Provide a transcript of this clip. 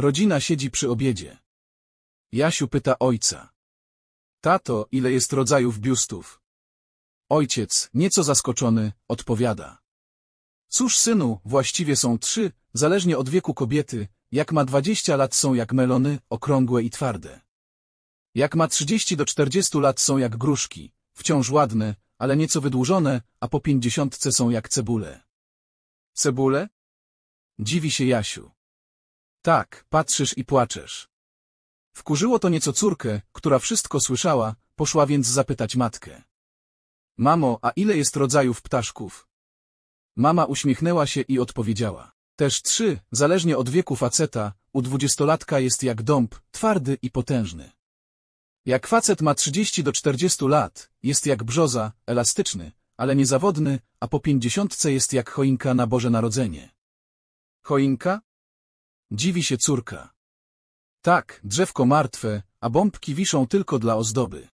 Rodzina siedzi przy obiedzie. Jasiu pyta ojca. Tato, ile jest rodzajów biustów? Ojciec, nieco zaskoczony, odpowiada. Cóż synu, właściwie są trzy, zależnie od wieku kobiety, jak ma 20 lat są jak melony, okrągłe i twarde. Jak ma 30 do 40 lat są jak gruszki, wciąż ładne, ale nieco wydłużone, a po pięćdziesiątce są jak cebule. Cebule? Dziwi się Jasiu. Tak, patrzysz i płaczesz. Wkurzyło to nieco córkę, która wszystko słyszała, poszła więc zapytać matkę. Mamo, a ile jest rodzajów ptaszków? Mama uśmiechnęła się i odpowiedziała. Też trzy, zależnie od wieku faceta, u dwudziestolatka jest jak dąb, twardy i potężny. Jak facet ma 30 do 40 lat, jest jak brzoza, elastyczny, ale niezawodny, a po pięćdziesiątce jest jak choinka na Boże Narodzenie. Choinka? Dziwi się córka. Tak, drzewko martwe, a bombki wiszą tylko dla ozdoby.